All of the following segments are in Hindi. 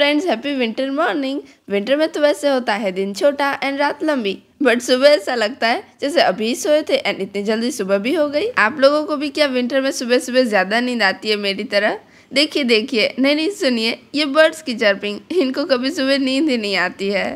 friends happy winter morning winter में तो वैसे होता है दिन छोटा एंड रात लंबी बट सुबह ऐसा लगता है जैसे अभी सोए थे एंड इतनी जल्दी सुबह भी हो गई आप लोगों को भी क्या विंटर में सुबह सुबह ज़्यादा नींद आती है मेरी तरह देखिए देखिए नहीं नहीं सुनिए ये बर्ड्स की चर्पिंग इनको कभी सुबह नींद ही नहीं आती है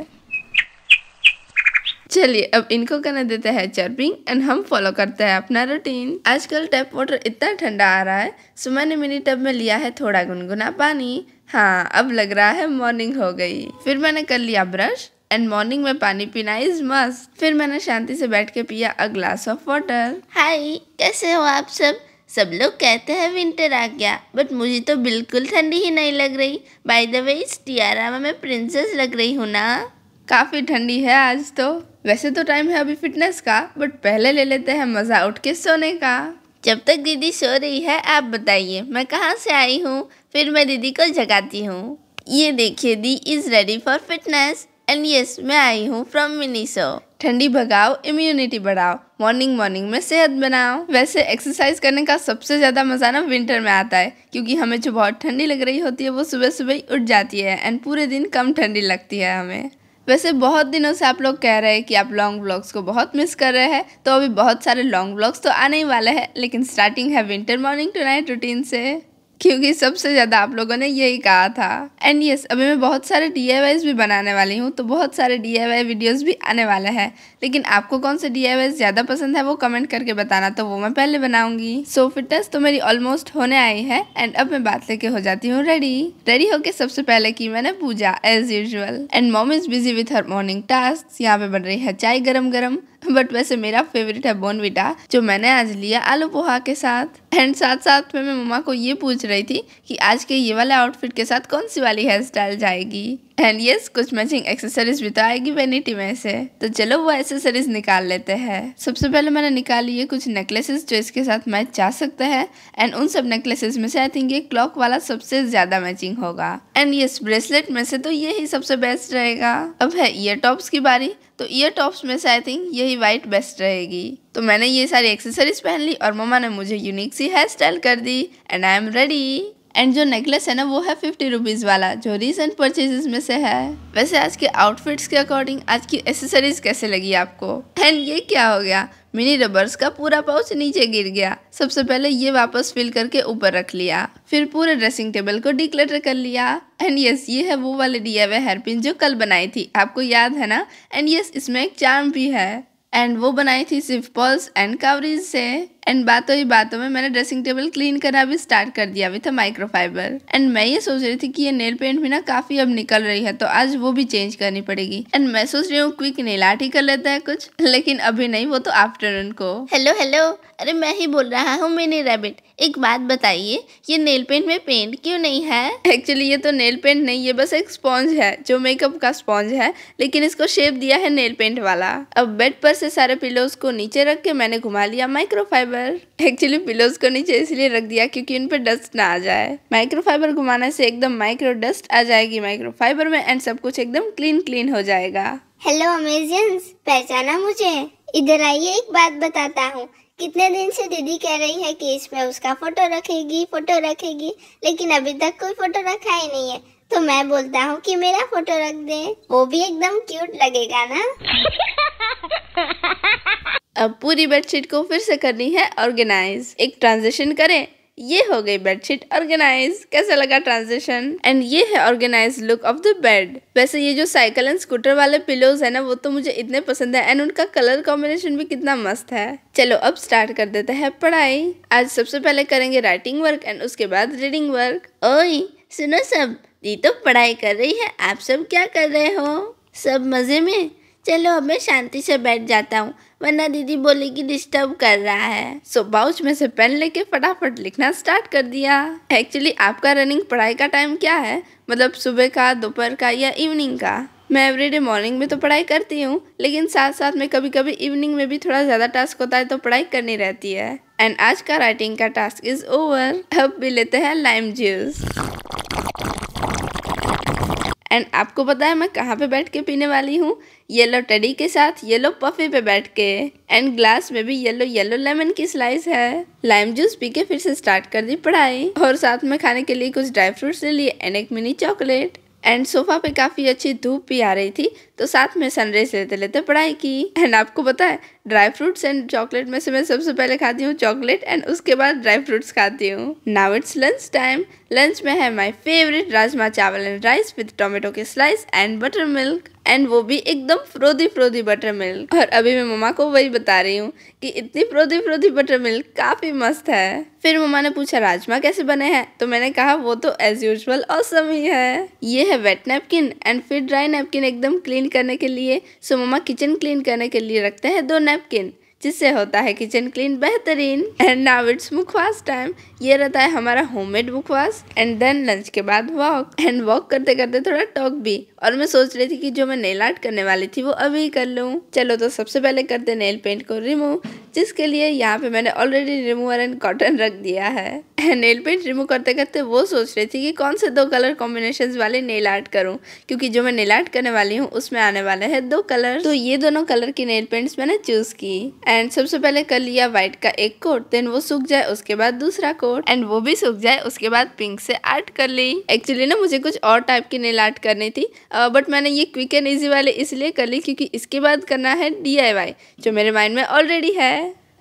चलिए अब इनको करने देते हैं चर्पिंग एंड हम फॉलो करते हैं अपना रूटीन आजकल टैप वाटर इतना ठंडा आ रहा है सो मैंने मिनी टब में लिया है थोड़ा गुनगुना पानी हाँ अब लग रहा है मॉर्निंग हो गई फिर मैंने कर लिया ब्रश एंड मॉर्निंग में पानी पीना इज मस्ट फिर मैंने शांति से बैठ के पिया a glass of water hi कैसे हो आप सब सब लोग कहते हैं विंटर आ गया बट मुझे तो बिल्कुल ठंडी ही नहीं लग रही बाय द वे इस टियारा में मैं प्रिंसेस लग रही हूँ ना काफ़ी ठंडी है आज तो वैसे तो टाइम है अभी फिटनेस का बट पहले ले लेते हैं मज़ा उठ के सोने का जब तक दीदी सो रही है आप बताइए मैं कहाँ से आई हूँ फिर मैं दीदी को जगाती हूँ ये देखिए दी is ready for fitness and yes मैं आई हूँ फ्रॉम मिनीसो ठंडी भगाओ इम्यूनिटी बढ़ाओ मॉर्निंग मॉर्निंग में सेहत बनाओ वैसे एक्सरसाइज करने का सबसे ज़्यादा मज़ा ना विंटर में आता है क्योंकि हमें जो बहुत ठंडी लग रही होती है वो सुबह सुबह ही उठ जाती है एंड पूरे दिन कम ठंडी लगती है हमें वैसे बहुत दिनों से आप लोग कह रहे हैं कि आप लॉन्ग ब्लॉग्स को बहुत मिस कर रहे हैं तो अभी बहुत सारे लॉन्ग ब्लॉग्स तो आने ही वाले हैं लेकिन स्टार्टिंग है winter morning to night routine से क्योंकि सबसे ज़्यादा आप लोगों ने यही कहा था एंड यस yes, अभी मैं बहुत सारे डी भी बनाने वाली हूँ तो बहुत सारे डी वीडियोस भी आने वाले हैं लेकिन आपको कौन से डी ज़्यादा पसंद है वो कमेंट करके बताना तो वो मैं पहले बनाऊंगी सो so, फिटनेस तो मेरी ऑलमोस्ट होने आई है एंड अब मैं बात लेके हो जाती हूँ रेडी रेडी होके सबसे पहले की मैंने पूजा as usual and mom is busy with her morning task यहाँ पे बन रही है चाय गरम गरम बट वैसे मेरा फेवरेट है बोनविटा जो मैंने आज लिया आलू पोहा के साथ एंड साथ साथ में मैं मम्मा को ये पूछ रही थी कि आज के ये वाले आउटफिट के साथ कौन सी वाली हेयर स्टाइल जाएगी एंड यस yes, कुछ मैचिंग एक्सेसरीज भी तो आएगी वेनिटी में से तो चलो वो एक्सेसरीज निकाल लेते हैं सबसे पहले मैंने निकाली है कुछ नेकलेसेस जो इसके साथ मैच जा सकते हैं एंड उन सब नेकलेसेस में से आई थिंक ये क्लॉक वाला सबसे ज्यादा मैचिंग होगा एंड यस ब्रेसलेट में से तो यही सबसे बेस्ट रहेगा अब है ईयर टॉप्स की बारी तो ईयर टॉप्स में से आई थिंक यही वाइट बेस्ट रहेगी तो मैंने ये सारी एक्सेसरीज पहन ली और ममा ने मुझे यूनिक सी हेयर स्टाइल कर दी and I am ready and जो नेकलेस है ना वो है फिफ्टी रुपीज़ वाला जो रिसेंट परचेजेस में से है वैसे आज के आउटफिट्स के अकॉर्डिंग आज की एसेसरीज कैसे लगी आपको एंड ये क्या हो गया मिनी रबर्स का पूरा पाउच नीचे गिर गया सबसे पहले ये वापस फिल करके ऊपर रख लिया फिर पूरे ड्रेसिंग टेबल को डिक्लेटर कर लिया एंड यस ये है वो वाले डी एव हेयरपिन जो कल बनाई थी आपको याद है ना एंड यस इसमें एक चार्म भी है एंड वो बनाई थी सिर्फ पॉल्स एंड कावरीज से एंड बातों ही बातों में मैंने ड्रेसिंग टेबल क्लीन करना भी स्टार्ट कर दिया विथ था माइक्रोफाइबर एंड मैं ये सोच रही थी कि ये नेल पेंट भी ना काफी अब निकल रही है तो आज वो भी चेंज करनी पड़ेगी एंड मैं सोच रही हूँ क्विक नेल आर्ट ही कर लेता है कुछ लेकिन अभी नहीं वो तो आफ्टरनून को हेलो हेलो अरे मैं ही बोल रहा हूँ मिनी रेबिट एक बात बताइए ये नेल पेंट में पेंट क्यों नहीं है एक्चुअली ये तो नेल पेंट नहीं ये बस एक स्पॉन्ज है जो मेकअप का स्पॉन्ज है लेकिन इसको शेप दिया है नेल पेंट वाला अब बेड पर से सारे पिलोज को नीचे रख के मैंने घुमा लिया माइक्रोफाइबर एक्चुअली पिलोज को नीचे इसलिए रख दिया क्योंकि उन पर डस्ट ना आ जाए माइक्रोफाइबर घुमाने से एकदम माइक्रो डस्ट आ जाएगी माइक्रोफाइबर में एंड सब कुछ एकदम क्लीन क्लीन हो जाएगा हेलो अमेजियंस पहचाना मुझे इधर आइए एक बात बताता हूँ कितने दिन से दीदी कह रही है कि इसमें उसका फोटो रखेगी फोटो रखेगी लेकिन अभी तक कोई फोटो रखा ही नहीं है तो मैं बोलता हूँ कि मेरा फोटो रख दे वो भी एकदम क्यूट लगेगा ना अब पूरी बेडशीट को फिर से करनी है ऑर्गेनाइज एक ट्रांजेक्शन करें ये हो गई बेडशीट ऑर्गेनाइज कैसा लगा ट्रांजिशन एंड ये है organize look of the bed वैसे ये जो साइकिल एंड स्कूटर वाले पिलोज है ना वो तो मुझे इतने पसंद है एंड उनका कलर कॉम्बिनेशन भी कितना मस्त है चलो अब स्टार्ट कर देते हैं पढ़ाई आज सबसे पहले करेंगे राइटिंग वर्क एंड उसके बाद रीडिंग वर्क ओए सुनो सब दी तो पढ़ाई कर रही है आप सब क्या कर रहे हो सब मज़े में चलो अब मैं शांति से बैठ जाता हूँ वरना दीदी बोले कि डिस्टर्ब कर रहा है सो so, बाउच में से पेन लेके फटाफट लिखना स्टार्ट कर दिया एक्चुअली आपका रनिंग पढ़ाई का टाइम क्या है मतलब सुबह का दोपहर का या इवनिंग का मैं एवरीडे मॉर्निंग में तो पढ़ाई करती हूँ लेकिन साथ साथ में कभी कभी इवनिंग में भी थोड़ा ज़्यादा टास्क होता है तो पढ़ाई करनी रहती है एंड आज का राइटिंग का टास्क इज़ ओवर अब भी लेते हैं लाइम जूस एंड आपको पता है मैं कहाँ पे बैठ के पीने वाली हूँ येलो टेडी के साथ येलो पफी पे बैठ के एंड ग्लास में भी येलो येलो लेमन की स्लाइस है लाइम जूस पी के फिर से स्टार्ट कर दी पढ़ाई और साथ में खाने के लिए कुछ ड्राई फ्रूट्स ले लिए एंड एक मिनी चॉकलेट एंड सोफा पे काफ़ी अच्छी धूप भी आ रही थी तो साथ में सनराइज लेते लेते पढ़ाई की एंड आपको पता है ड्राई फ्रूट्स एंड चॉकलेट में से मैं सबसे पहले खाती हूँ चॉकलेट एंड उसके बाद ड्राई फ्रूट्स खाती हूँ now it's lunch time lunch में है माई फेवरेट राजमा चावल एंड राइस विद टोमेटो के slice and butter milk and वो भी एकदम फ्रोदी फ्रोदी बटर मिल्क और अभी मैं मम्मा को वही बता रही हूँ कि इतनी फ्रोदी फ्रोदी बटर मिल्क काफ़ी मस्त है फिर मम्मा ने पूछा राजमा कैसे बने हैं तो मैंने कहा वो तो एज यूजल औसम ही है ये है वेट नैपकिन एंड फिर ड्राई नैपकिन एकदम क्लीन क्लीन करने के लिए सो मम्मा किचन क्लीन करने के लिए रखते हैं दो नैपकिन जिससे होता है किचन क्लीन बेहतरीन and now it's mukhwas time ये रहता है हमारा homemade mukhwas and then lunch के बाद वॉक एंड वॉक करते करते थोड़ा टॉक भी और मैं सोच रही थी कि जो मैं नेल आर्ट करने वाली थी वो अभी कर लूँ चलो तो सबसे पहले करते नेल पेंट को रिमूव जिसके लिए यहाँ पे मैंने ऑलरेडी रिमूवर एंड कॉटन रख दिया है नेल पेंट रिमूव करते करते वो सोच रही थी कि कौन से दो कलर कॉम्बिनेशन वाले नेल आर्ट करूँ क्योंकि जो मैं नेल आर्ट करने वाली हूँ उसमें आने वाले हैं दो कलर तो ये दोनों कलर की नेल पेंट मैंने चूज की एंड सबसे पहले कर लिया व्हाइट का एक कोट देन वो सूख जाए उसके बाद दूसरा कोट एंड वो भी सूख जाए उसके बाद पिंक से आर्ट कर ली एक्चुअली ना मुझे कुछ और टाइप की नेल आर्ट करनी थी बट मैंने ये क्विक एंड ईजी वाले इसलिए कर ली क्योंकि इसके बाद करना है डी जो मेरे माइंड में ऑलरेडी है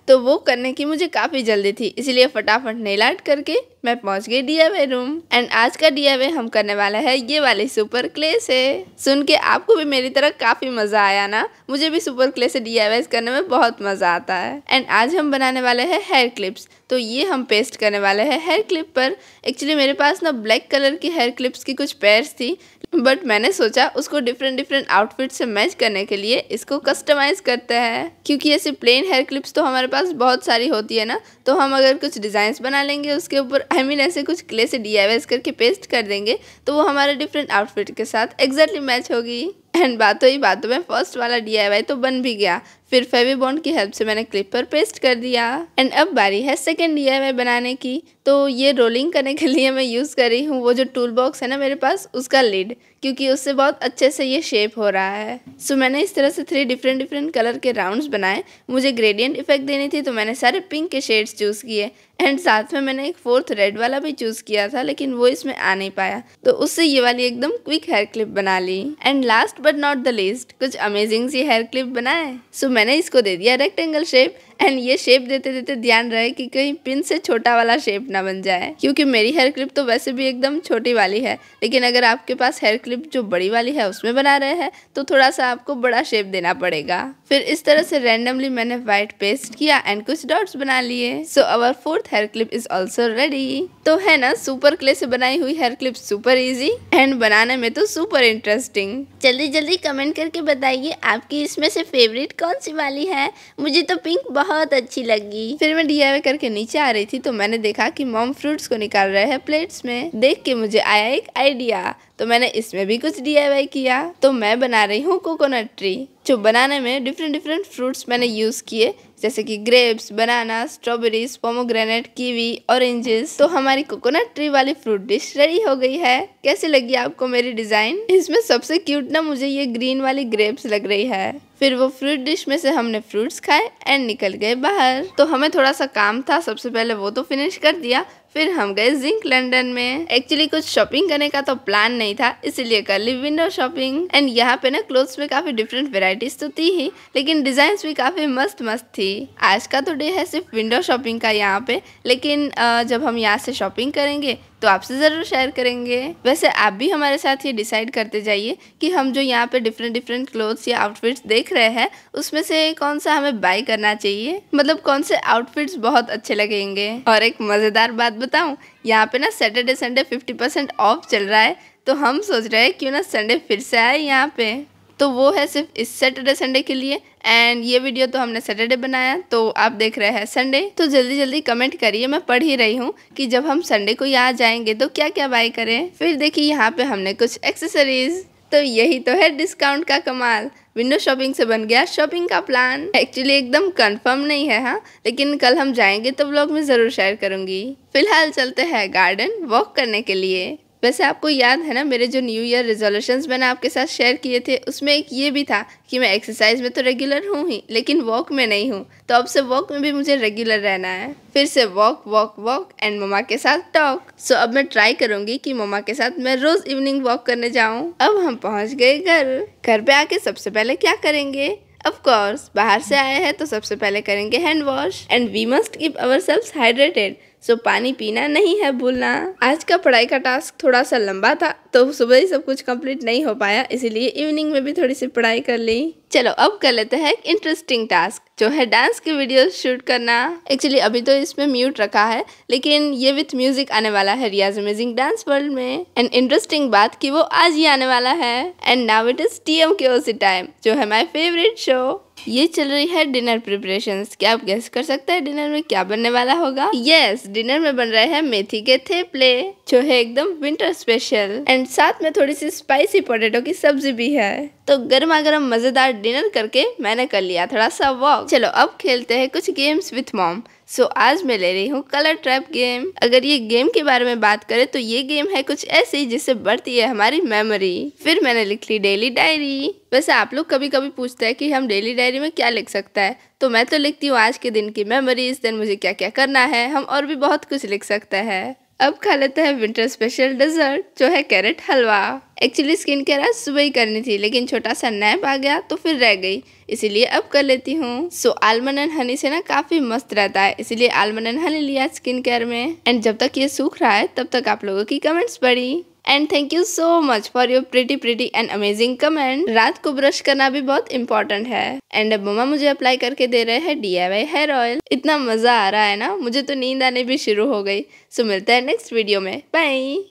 तो वो करने की मुझे काफ़ी जल्दी थी इसलिए फटाफट नेल आर्ट करके मैं पहुंच गई डी रूम एंड आज का डी हम करने वाला है ये वाले सुपर क्ले से सुन के आपको भी मेरी तरह काफ़ी मज़ा आया ना मुझे भी सुपर क्ले से डी करने में बहुत मज़ा आता है एंड आज हम बनाने वाले हैं हेयर क्लिप्स तो ये हम पेस्ट करने वाले हैं हेयर क्लिप पर एक्चुअली मेरे पास ना ब्लैक कलर की हेयर क्लिप्स की कुछ पेयर्स थी बट मैंने सोचा उसको डिफरेंट डिफरेंट आउटफिट से मैच करने के लिए इसको कस्टमाइज़ करते हैं क्योंकि ऐसे प्लेन हेयर क्लिप्स तो हमारे पास बहुत सारी होती है ना तो हम अगर कुछ डिज़ाइन बना लेंगे उसके ऊपर आई मीन ऐसे कुछ क्ले से डी करके पेस्ट कर देंगे तो वो हमारे डिफरेंट आउटफिट के साथ एग्जैक्टली मैच होगी एंड बातों ही बातों में फर्स्ट वाला डी तो बन भी गया फिर फेवी बॉन्ड की हेल्प से मैंने क्लिप पर पेस्ट कर दिया एंड अब बारी है सेकेंड डी बनाने की तो ये रोलिंग करने के लिए मैं यूज़ कर रही हूँ वो जो टूल बॉक्स है ना मेरे पास उसका लिड क्योंकि उससे बहुत अच्छे से ये शेप हो रहा है सो so, मैंने इस तरह से थ्री डिफरेंट डिफरेंट कलर के राउंड्स बनाए मुझे ग्रेडियंट इफेक्ट देनी थी तो मैंने सारे पिंक के शेड्स चूज़ किए एंड साथ में मैंने एक फोर्थ रेड वाला भी चूज़ किया था लेकिन वो इसमें आ नहीं पाया तो उससे ये वाली एकदम क्विक हेयर क्लिप बना ली and last but not the least कुछ अमेजिंग सी हेयर क्लिप बनाए सो so, मैंने इसको दे दिया रेक्टेंगल शेप एंड ये शेप देते देते ध्यान रहे कि कहीं पिन से छोटा वाला शेप ना बन जाए क्योंकि मेरी हेयर क्लिप तो वैसे भी एकदम छोटी वाली है लेकिन अगर आपके पास हेयर क्लिप जो बड़ी वाली है उसमें बना रहे हैं तो थोड़ा सा आपको बड़ा शेप देना पड़ेगा फिर इस तरह से रेंडमली मैंने व्हाइट पेस्ट किया एंड कुछ डॉट्स बना लिए so our fourth hair clip is also ready तो है ना सुपर क्ले से बनाई हुई hair clip super easy and बनाने में तो सुपर इंटरेस्टिंग जल्दी जल्दी कमेंट करके बताइए आपकी इसमें से फेवरेट कौन सी वाली है मुझे तो पिंक बहुत बहुत अच्छी लगी फिर मैं डी करके नीचे आ रही थी तो मैंने देखा कि मॉम फ्रूट्स को निकाल रहे हैं प्लेट्स में देख के मुझे आया एक आइडिया तो मैंने इसमें भी कुछ डी किया तो मैं बना रही हूँ कोकोनट ट्री जो बनाने में डिफरेंट डिफरेंट फ्रूट्स मैंने यूज़ किए जैसे कि grapes banana strawberries pomegranate kiwi oranges तो हमारी कोकोनट ट्री वाली फ्रूट डिश रेडी हो गई है कैसी लगी आपको मेरी डिज़ाइन इसमें सबसे क्यूट ना मुझे ये ग्रीन वाली ग्रेप्स लग रही है फिर वो फ्रूट डिश में से हमने फ्रूट्स खाए एंड निकल गए बाहर तो हमें थोड़ा सा काम था सबसे पहले वो तो फिनिश कर दिया फिर हम गए जिंक लंडन में एक्चुअली कुछ शॉपिंग करने का तो प्लान नहीं था इसीलिए कर ली विंडो शॉपिंग एंड यहाँ पे ना क्लोथ्स में काफी डिफरेंट वेराइटीज तो थी ही लेकिन डिजाइन भी काफी मस्त मस्त थी आज का तो डे है सिर्फ विंडो शॉपिंग का यहाँ पे लेकिन जब हम यहाँ से शॉपिंग करेंगे तो आपसे ज़रूर शेयर करेंगे वैसे आप भी हमारे साथ ये डिसाइड करते जाइए कि हम जो यहाँ पे डिफरेंट डिफरेंट क्लोथ्स या आउटफिट्स देख रहे हैं उसमें से कौन सा हमें बाय करना चाहिए मतलब कौन से आउटफिट्स बहुत अच्छे लगेंगे और एक मज़ेदार बात बताऊँ यहाँ पे ना सैटरडे संडे फिफ्टी ऑफ चल रहा है तो हम सोच रहे हैं क्यों ना संडे फिर से आए यहाँ पे तो वो है सिर्फ इस सैटरडे संडे के लिए एंड ये वीडियो तो हमने सैटरडे बनाया तो आप देख रहे हैं संडे तो जल्दी जल्दी कमेंट करिए मैं पढ़ ही रही हूँ कि जब हम संडे को यहाँ जाएंगे तो क्या क्या बाय करें फिर देखिए यहाँ पे हमने कुछ एक्सेसरीज़ तो यही तो है डिस्काउंट का कमाल विंडो शॉपिंग से बन गया शॉपिंग का प्लान एक्चुअली एकदम कंफर्म नहीं है हाँ लेकिन कल हम जाएंगे तो ब्लॉग में ज़रूर शेयर करूंगी फिलहाल चलते हैं गार्डन वॉक करने के लिए वैसे आपको याद है ना मेरे जो न्यू ईयर रेजोल्यूशंस मैंने आपके साथ शेयर किए थे उसमें एक ये भी था कि मैं एक्सरसाइज में तो रेगुलर हूँ ही लेकिन वॉक में नहीं हूँ तो अब से वॉक में भी मुझे रेगुलर रहना है फिर से walk walk walk and mama के साथ टॉक सो अब मैं ट्राई करूंगी कि ममा के साथ मैं रोज़ इवनिंग वॉक करने जाऊँ अब हम पहुँच गए घर घर पे आके सबसे पहले क्या करेंगे ऑफ कोर्स बाहर से आए हैं तो सबसे पहले करेंगे hand wash and we must keep our self hydrated so पानी पीना नहीं है भूलना आज का पढ़ाई का टास्क थोड़ा सा लंबा था तो सुबह ही सब कुछ कंप्लीट नहीं हो पाया इसीलिए इवनिंग में भी थोड़ी सी पढ़ाई कर ली चलो अब कर लेते हैं एक इंटरेस्टिंग टास्क जो है डांस की वीडियो शूट करना एक्चुअली अभी तो इसमें म्यूट रखा है लेकिन ये विथ म्यूजिक आने वाला है रियाज अमेजिंग डांस वर्ल्ड में एंड इंटरेस्टिंग बात की वो आज ही आने वाला है and now it is T M के टाइम जो है माई फेवरेट शो ये चल रही है डिनर प्रिपरेशन क्या आप गैस कर सकते हैं डिनर में क्या बनने वाला होगा यस yes, डिनर में बन रहे हैं मेथी के थेपले जो है एकदम विंटर स्पेशल एंड साथ में थोड़ी सी स्पाइसी पोटेटो की सब्जी भी है तो गर्मा गर्म मजेदार डिनर करके मैंने कर लिया थोड़ा सा वॉक चलो अब खेलते हैं कुछ games with mom so so, आज मैं ले रही हूँ कलर ट्रैप गेम अगर ये गेम के बारे में बात करें तो ये गेम है कुछ ऐसी जिससे बढ़ती है हमारी मेमोरी फिर मैंने लिख ली डेली डायरी वैसे आप लोग कभी कभी पूछते हैं कि हम डेली डायरी में क्या लिख सकता है तो मैं तो लिखती हूँ आज के दिन की मेमोरी इस दिन मुझे क्या क्या करना है हम और भी बहुत कुछ लिख सकते हैं अब खा लेते हैं विंटर स्पेशल डेजर्ट जो है कैरेट हलवा एक्चुअली स्किन केयर आज सुबह ही करनी थी लेकिन छोटा सा नैप आ गया तो फिर रह गई इसीलिए अब कर लेती हूँ सो आलमंड एंड हनी से ना काफ़ी मस्त रहता है इसीलिए आलमंड एंड हनी लिया स्किन केयर में एंड जब तक ये सूख रहा है तब तक आप लोगों की कमेंट्स पड़ी and thank you so much for your pretty pretty and amazing comment रात को ब्रश करना भी बहुत इंपॉर्टेंट है एंड अब मम्मा मुझे अप्लाई करके दे रहे हैं डी आई हेयर ऑयल इतना मजा आ रहा है ना मुझे तो नींद आने भी शुरू हो गई सो मिलते हैं नेक्स्ट वीडियो में बाय